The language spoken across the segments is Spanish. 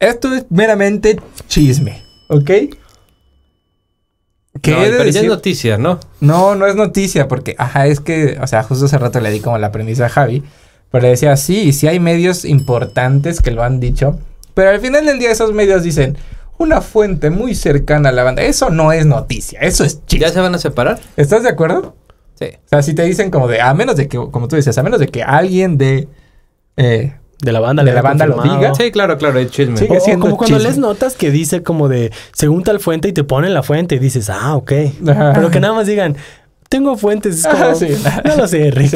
Esto es meramente chisme, ¿ok? Que pero ya es noticia, ¿no? No, no es noticia, porque, ajá, es que, o sea, justo hace rato le di como la premisa a Javi, pero le decía, sí, sí hay medios importantes que lo han dicho, pero al final del día esos medios dicen, una fuente muy cercana a la banda, eso no es noticia, eso es chisme. ¿Ya se van a separar? ¿Estás de acuerdo? Sí. O sea, si te dicen como de, a menos de que, como tú dices, a menos de que alguien de... Eh, de la banda, de la banda lo diga. Sí, claro, claro, el chisme. como cuando lees notas que dice como de según tal fuente y te ponen la fuente y dices, ah, ok. Pero que nada más digan, tengo fuentes, es ah, como, no lo sé, Rick.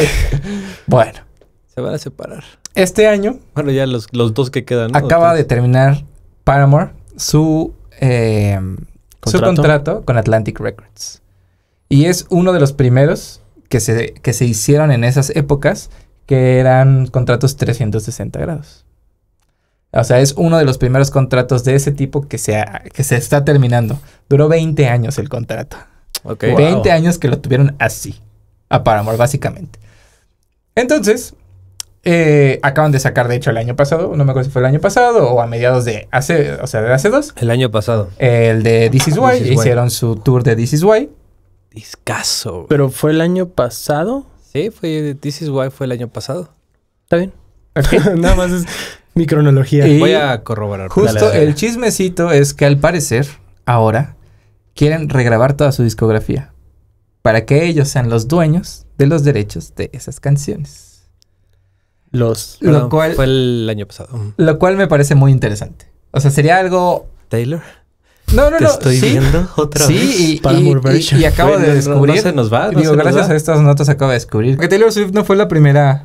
Bueno. Se van a separar. Este año. Bueno, ya los, dos que quedan. Acaba de terminar Paramore su, eh, su contrato con Atlantic Records. Y es uno de los primeros que se, que se hicieron en esas épocas que eran contratos 360 grados. O sea, es uno de los primeros contratos de ese tipo que se, que se está terminando. Duró 20 años el contrato. Ok. 20 años que lo tuvieron así, a Paramore, básicamente. Entonces, eh, acaban de sacar, de hecho, el año pasado, no me acuerdo si fue el año pasado o a mediados de hace, o sea, de hace dos. El año pasado. El de ah, This Is Why, hicieron su tour de This Is Why. Discaso. ¿Pero fue el año pasado? Sí, fue This is Why fue el año pasado. Está bien. Nada más es mi cronología. Y Voy a corroborar. Justo el chismecito es que al parecer, ahora, quieren regrabar toda su discografía para que ellos sean los dueños de los derechos de esas canciones. Los. Lo cual, fue el año pasado. Lo cual me parece muy interesante. O sea, sería algo. Taylor. No, no, no. estoy viendo otra vez. Sí, y, acabo de descubrir. No, se nos va. digo, gracias a estas notas acabo de descubrir que Taylor Swift no fue la primera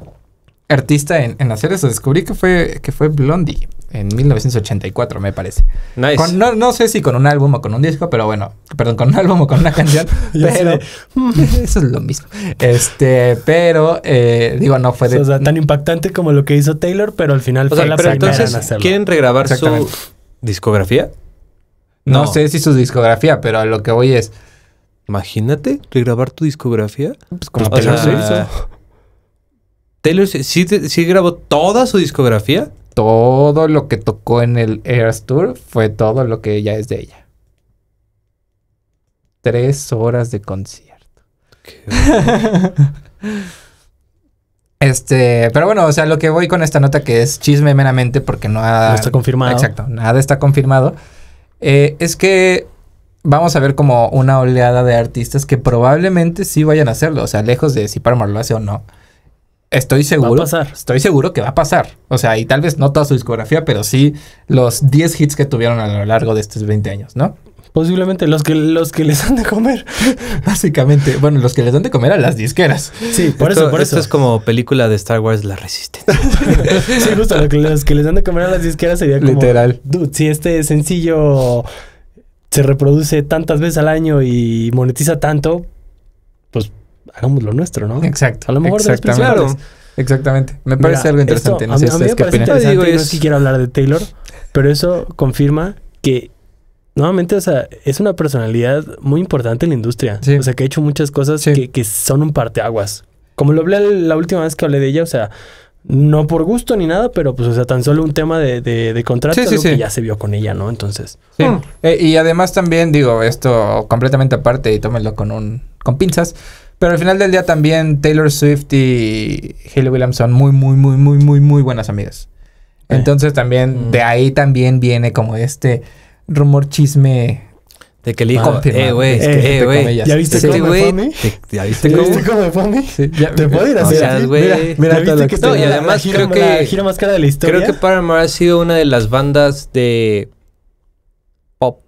artista en, hacer eso. Descubrí que fue, que fue Blondie en 1984, me parece. Nice. no, sé si con un álbum o con un disco, pero bueno, perdón, con un álbum o con una canción. pero eso es lo mismo. Este, pero eh, digo, no fue O sea, tan impactante como lo que hizo Taylor, pero al final o sea, la pero entonces, ¿Quieren regrabar su discografía? No, sé si su discografía, pero lo que voy es. Imagínate regrabar tu discografía. Pues como Taylor Swift. Taylor ¿sí, sí grabó toda su discografía. Todo lo que tocó en el Airs Tour fue todo lo que ya es de ella. Tres horas de concierto. este, pero bueno, o sea, lo que voy con esta nota que es chisme meramente porque no ha, está confirmado. Exacto, nada está confirmado. Eh, es que vamos a ver como una oleada de artistas que probablemente sí vayan a hacerlo. O sea, lejos de si Paramore lo hace o no. Estoy seguro. Estoy seguro que va a pasar. O sea, y tal vez no toda su discografía, pero sí los 10 hits que tuvieron a lo largo de estos 20 años, ¿no? Posiblemente los que, los que les han de comer. Básicamente, bueno, los que les dan de comer a las disqueras. Sí, por eso, por eso. es como película de Star Wars La Resistencia. sí, justo, los que, los que les dan de comer a las disqueras sería como... Literal. Dude, si este sencillo se reproduce tantas veces al año y monetiza tanto, pues hagamos lo nuestro, ¿no? Exacto. A lo mejor de los Exactamente. Me parece algo interesante. no sé a mí, a mí me parece interesante. no es que quiero hablar de Taylor, pero eso confirma que nuevamente, o sea, es una personalidad muy importante en la industria. O sea, que ha hecho muchas cosas que, que, son un parteaguas. Como lo hablé la última vez que hablé de ella, o sea, no por gusto ni nada, pero pues, o sea, tan solo un tema de, de, contrato sí, que ya se vio con ella, ¿no? Entonces. Sí. Mm. Eh, y además también, digo, esto completamente aparte y tómenlo con un, con pinzas. Pero al final del día también Taylor Swift y Haley Williams son muy, muy, muy, muy, muy, muy buenas amigas. Eh. Entonces también, mm. de ahí también viene como este rumor, chisme. De que el hijo, eh, güey, este, eh, este, güey. ¿Ya viste este cómo me fue ¿Ya viste cómo? ¿Viste cómo me fue sí, ya, Te puedo ir a ah, hacer Mira, mira todo lo que... No, y además creo que... gira más cara de la historia. Creo que Paramore ha sido una de las bandas de... Pop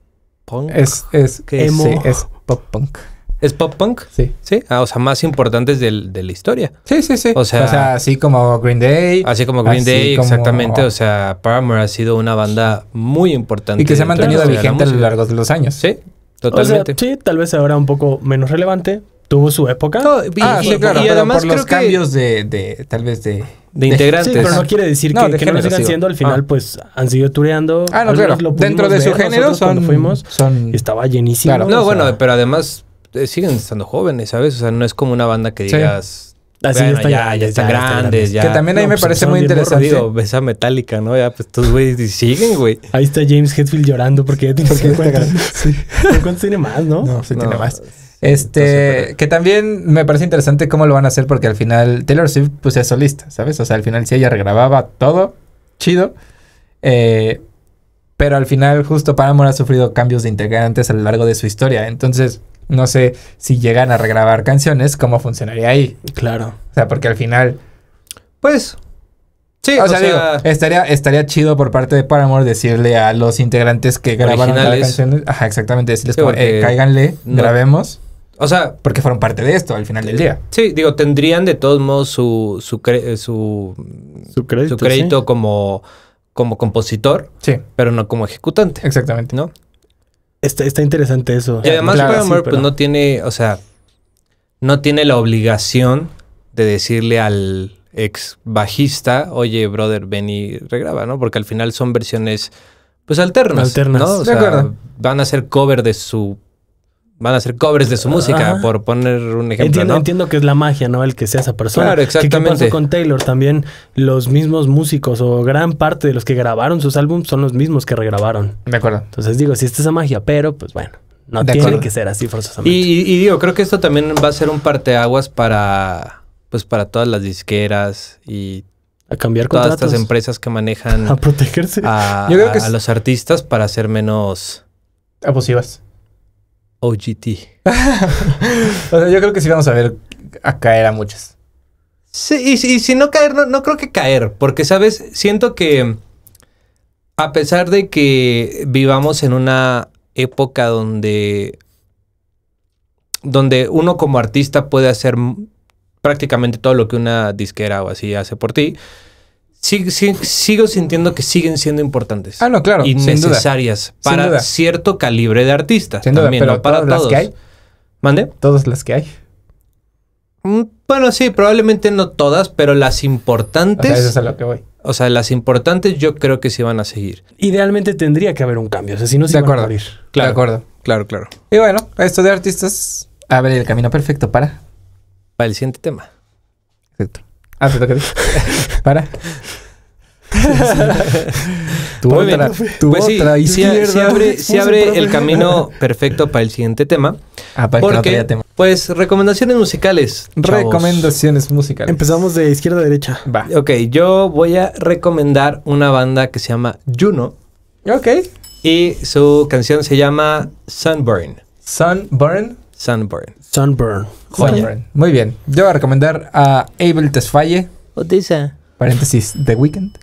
punk. Es, es, emo. es pop punk. ¿Es pop punk? Sí. Sí. Ah, o sea, más importantes del, de la historia. Sí, sí, sí. O sea, o sea, así como Green Day. Así como Green Day, exactamente. O sea, Paramore ha sido una banda muy importante. Y que se ha mantenido vigente a lo largo de los años. Sí, totalmente. sí, tal vez ahora un poco menos relevante. Tuvo su época. y, ah, sí, claro. Y además por los cambios de, de, tal vez de de integrantes. Sí, pero no quiere decir que, que no sigan siendo. Al final, ah. pues han seguido tureando. Ah, no, claro. Dentro de su género son, fuimos, son. Estaba llenísimo. No, bueno, pero además eh, siguen estando jóvenes, ¿sabes? O sea, no es como una banda que digas. Ah, ya, ya, grandes, ya. Que también pues, a mí me parece muy interesante. esa metálica, ¿no? Ya, pues estos güeyes siguen, güey. Ahí está James Hetfield llorando porque ya tiene sí. ¿Cuántos tiene más, no? No, se tiene más. Este, que también me parece interesante cómo lo van a hacer porque al final Taylor Swift pues es solista, ¿sabes? O sea, al final sí ella regrababa todo, chido. Eh, pero al final justo Paramore ha sufrido cambios de integrantes a lo largo de su historia. Entonces, no sé si llegan a regrabar canciones, cómo funcionaría ahí. Claro. O sea, porque al final, pues... Sí, o, sea, digo, estaría, estaría chido por parte de Paramore decirle a los integrantes que grabaron las canciones. Ajá, exactamente, decirles cáiganle, grabemos. O sea, porque fueron parte de esto al final del día. Sí, digo, tendrían de todos modos su, su, su, crédito, como, como compositor, sí. pero no como ejecutante. Exactamente. ¿No? Está, interesante eso. Y además pues, no tiene, o sea, no tiene la obligación de decirle al ex bajista, oye, brother, ven y regraba, ¿no? Porque al final son versiones, pues alternas. Alternas. ¿no? O sea, van a ser cover de su van a ser cobres de su música, por poner un ejemplo. Entiendo, ¿no? entiendo que es la magia, ¿no? El que sea esa persona. Claro, exactamente. ¿Qué, pasó con Taylor? También los mismos músicos o gran parte de los que grabaron sus álbumes son los mismos que regrabaron. De acuerdo. Entonces digo, si esta es esa magia, pero pues bueno, no tiene que ser así forzosamente. Y, digo, creo que esto también va a ser un parteaguas para, pues para todas las disqueras y a cambiar todas estas empresas que manejan a protegerse a los artistas para ser menos abusivas. OGT. yo creo que sí vamos a ver a caer a muchas. Sí, y, si no caer, no, no creo que caer, porque, ¿sabes? Siento que a pesar de que vivamos en una época donde, donde uno como artista puede hacer prácticamente todo lo que una disquera o así hace por ti, sigo sintiendo que siguen siendo importantes. Ah, no, claro. Y necesarias para cierto calibre de artistas. también, pero para todas las que hay. ¿Mande? Todas las que hay. Mm, bueno, sí, probablemente no todas, pero las importantes. O sea, eso es a lo que voy. O sea, las importantes yo creo que sí van a seguir. Idealmente tendría que haber un cambio, o sea, si no se de a morir. de acuerdo. Claro, claro. Y bueno, esto de artistas abre el camino perfecto para. Para el siguiente tema. Perfecto. Ah, se toca Para. tu otra, pues otra sí, izquierda. Se, abre, el camino perfecto para el siguiente tema. Ah, para porque, Pues recomendaciones musicales. Recomendaciones musicales. Empezamos de izquierda a derecha. Va. Ok, yo voy a recomendar una banda que se llama Juno. Ok. Y su canción se llama Sunburn. Sunburn. Sunburn. Sunburn. Muy bien. Yo voy a recomendar a Abel Tesfaye. dice? Paréntesis, The Weeknd.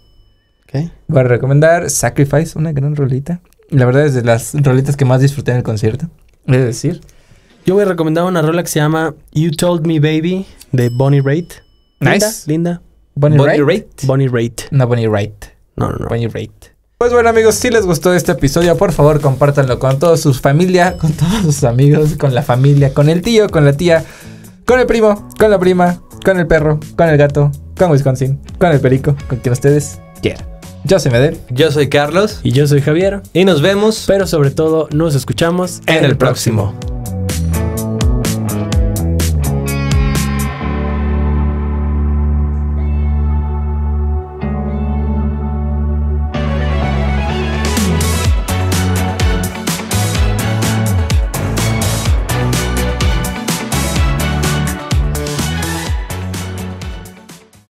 Okay. Voy a recomendar Sacrifice, una gran rolita. La verdad es de las rolitas que más disfruté en el concierto. Es decir, yo voy a recomendar una rola que se llama You Told Me Baby de Bonnie Raitt. Nice. Linda. Linda. Bonnie, Bonnie Raitt. Bonnie Raitt. No, Bonnie Raitt. No, no, no. Bonnie Raitt. Pues bueno amigos, si les gustó este episodio, por favor compártanlo con toda su familia, con todos sus amigos, con la familia, con el tío, con la tía, con el primo, con la prima, con el perro, con el gato, con Wisconsin, con el perico, con quien ustedes quieran. Yo soy Medel. Yo soy Carlos. Y yo soy Javier. Y nos vemos, pero sobre todo nos escuchamos en, el próximo.